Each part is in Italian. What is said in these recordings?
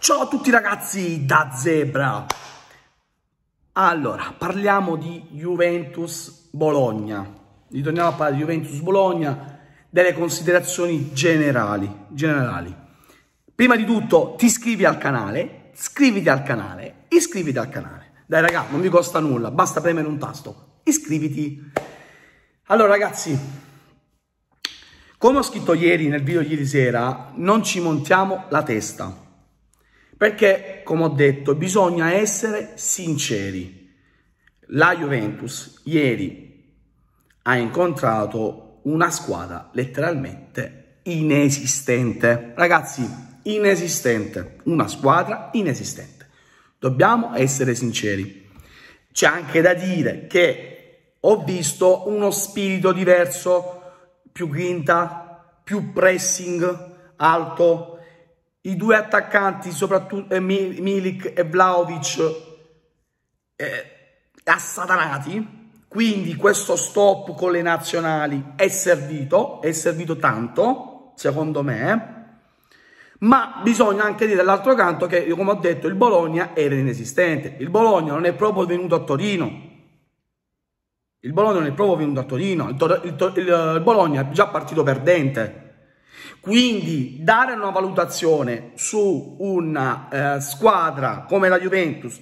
Ciao a tutti ragazzi da Zebra! Allora, parliamo di Juventus-Bologna. Ritorniamo a parlare di Juventus-Bologna, delle considerazioni generali, generali. Prima di tutto ti iscrivi al canale, iscriviti al canale, iscriviti al canale. Dai ragazzi, non mi costa nulla, basta premere un tasto, iscriviti. Allora ragazzi, come ho scritto ieri nel video ieri sera, non ci montiamo la testa perché, come ho detto, bisogna essere sinceri. La Juventus ieri ha incontrato una squadra letteralmente inesistente. Ragazzi, inesistente. Una squadra inesistente. Dobbiamo essere sinceri. C'è anche da dire che ho visto uno spirito diverso, più grinta, più pressing alto, i due attaccanti, soprattutto eh, Milik e Vlaovic, eh, assatanati. Quindi questo stop con le nazionali è servito, è servito tanto, secondo me. Ma bisogna anche dire dall'altro canto che, come ho detto, il Bologna era inesistente. Il Bologna non è proprio venuto a Torino. Il Bologna non è proprio venuto a Torino. Il, Tor il, Tor il eh, Bologna è già partito perdente. Quindi dare una valutazione su una eh, squadra come la Juventus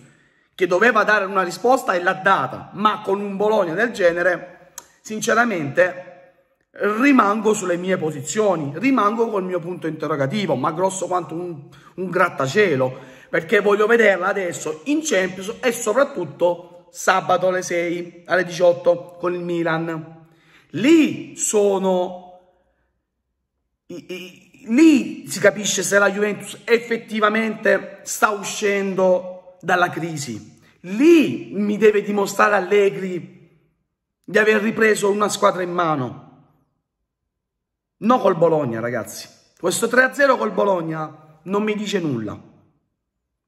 che doveva dare una risposta e l'ha data, ma con un Bologna del genere, sinceramente rimango sulle mie posizioni, rimango col mio punto interrogativo, ma grosso quanto un, un grattacielo, perché voglio vederla adesso in Champions e soprattutto sabato alle 6, alle 18 con il Milan. Lì sono lì si capisce se la Juventus effettivamente sta uscendo dalla crisi. Lì mi deve dimostrare Allegri di aver ripreso una squadra in mano. No col Bologna, ragazzi. Questo 3-0 col Bologna non mi dice nulla.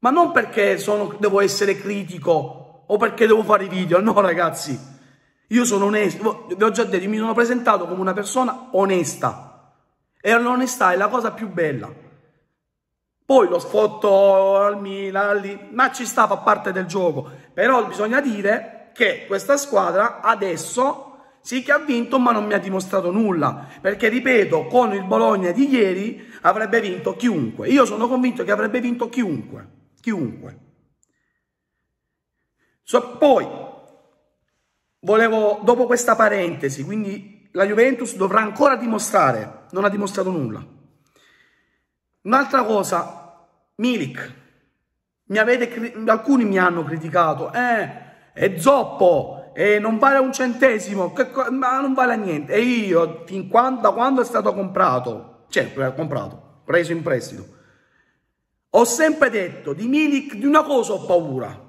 Ma non perché sono, devo essere critico o perché devo fare i video. No, ragazzi. Io sono onesto. Vi ho già detto, mi sono presentato come una persona onesta e l'onestà è la cosa più bella. Poi lo sfotto al Milan, lì, ma ci sta, fa parte del gioco. Però bisogna dire che questa squadra adesso sì che ha vinto ma non mi ha dimostrato nulla perché ripeto con il Bologna di ieri avrebbe vinto chiunque io sono convinto che avrebbe vinto chiunque chiunque so, poi volevo dopo questa parentesi quindi la Juventus dovrà ancora dimostrare, non ha dimostrato nulla. Un'altra cosa, Milik, mi avete, alcuni mi hanno criticato, eh, è zoppo, eh, non vale un centesimo, che, ma non vale niente. E io, fin quando, da quando è stato comprato, cioè eh, comprato, preso in prestito, ho sempre detto di Milik di una cosa ho paura,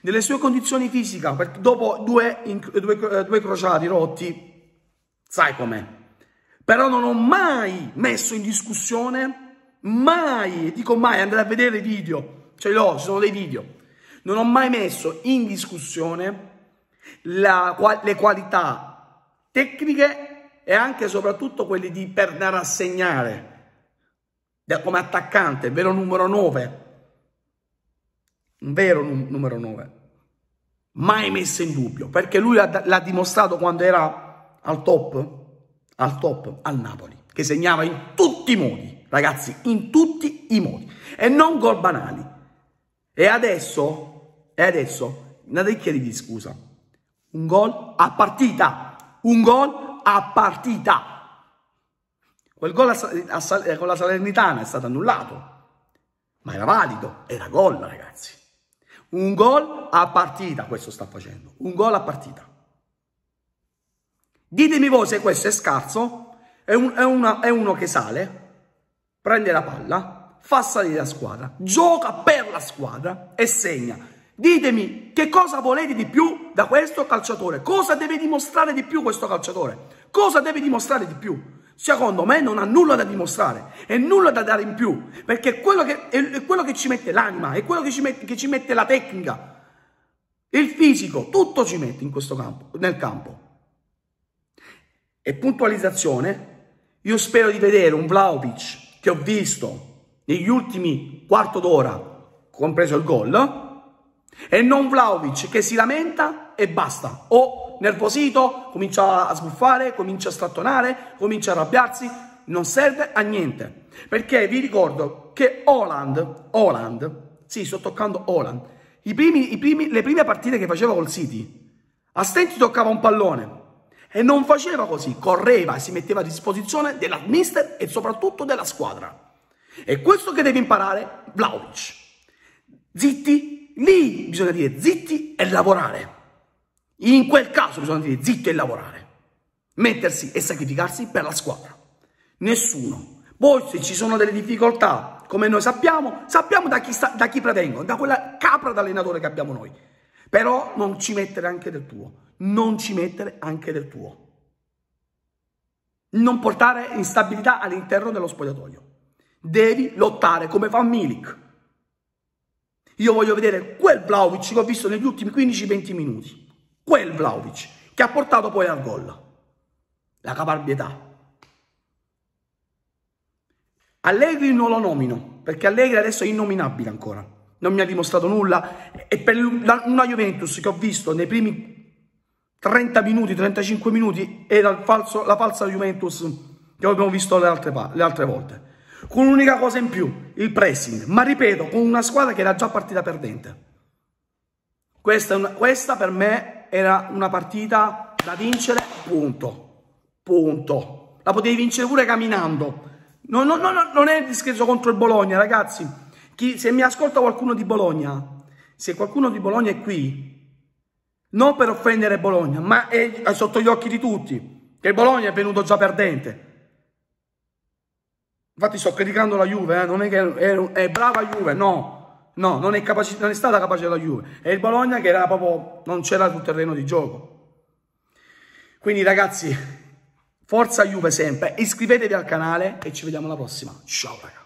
delle sue condizioni fisiche, perché dopo due, due, eh, due crociati rotti, Sai com'è. Però non ho mai messo in discussione, mai, dico mai, andate a vedere i video, ce l'ho, ci sono dei video. Non ho mai messo in discussione la, le qualità tecniche e anche e soprattutto quelle di per andare a segnare come attaccante, vero numero 9. Un vero numero 9. Mai messo in dubbio, perché lui l'ha dimostrato quando era al top, al top, al Napoli, che segnava in tutti i modi, ragazzi, in tutti i modi, e non gol banali. E adesso, e adesso, andate a chiedergli scusa, un gol a partita, un gol a partita. Quel gol a, a, eh, con la Salernitana è stato annullato, ma era valido, era gol ragazzi. Un gol a partita questo sta facendo, un gol a partita. Ditemi voi se questo è scarso, è, un, è, una, è uno che sale, prende la palla, fa salire la squadra, gioca per la squadra e segna. Ditemi che cosa volete di più da questo calciatore? Cosa deve dimostrare di più questo calciatore? Cosa deve dimostrare di più? Secondo me non ha nulla da dimostrare e nulla da dare in più, perché è quello che, è quello che ci mette l'anima, è quello che ci mette, che ci mette la tecnica, il fisico, tutto ci mette in questo campo, nel campo e puntualizzazione, io spero di vedere un Vlaovic che ho visto negli ultimi quarto d'ora, compreso il gol, e non Vlaovic che si lamenta e basta, o nervosito, comincia a sbuffare, comincia a strattonare, comincia a arrabbiarsi, non serve a niente. Perché vi ricordo che Holland, Holland, sì, sto toccando Holland, i primi, i primi, le prime partite che faceva col City, a stenti toccava un pallone, e non faceva così, correva e si metteva a disposizione della mister e soprattutto della squadra. È questo che deve imparare Vlaovic. Zitti, lì bisogna dire zitti e lavorare. In quel caso bisogna dire zitti e lavorare. Mettersi e sacrificarsi per la squadra. Nessuno. Poi se ci sono delle difficoltà, come noi sappiamo, sappiamo da chi, sta, da chi prevengono, da quella capra d'allenatore che abbiamo noi. Però non ci mettere anche del tuo non ci mettere anche del tuo. Non portare instabilità all'interno dello spogliatoio. Devi lottare come fa Milik. Io voglio vedere quel Vlaovic che ho visto negli ultimi 15-20 minuti. Quel Vlaovic che ha portato poi al gol. La caparbietà. Allegri non lo nomino, perché Allegri adesso è innominabile ancora. Non mi ha dimostrato nulla e per una Juventus che ho visto nei primi 30 minuti, 35 minuti e la, falso, la falsa Juventus che abbiamo visto le altre, le altre volte. Con un'unica cosa in più, il pressing, ma ripeto, con una squadra che era già partita perdente. Questa, questa per me era una partita da vincere, punto. Punto. La potevi vincere pure camminando. Non, non, non, non è discreto contro il Bologna, ragazzi. Chi, se mi ascolta qualcuno di Bologna, se qualcuno di Bologna è qui, non per offendere Bologna, ma è sotto gli occhi di tutti che Bologna è venuto già perdente. Infatti sto criticando la Juve, eh? non è che è, è, brava Juve, no, no, non è, capace, non è stata capace la Juve. È il Bologna che era proprio, non c'era sul terreno di gioco. Quindi ragazzi, forza Juve sempre, iscrivetevi al canale e ci vediamo alla prossima. Ciao ragazzi.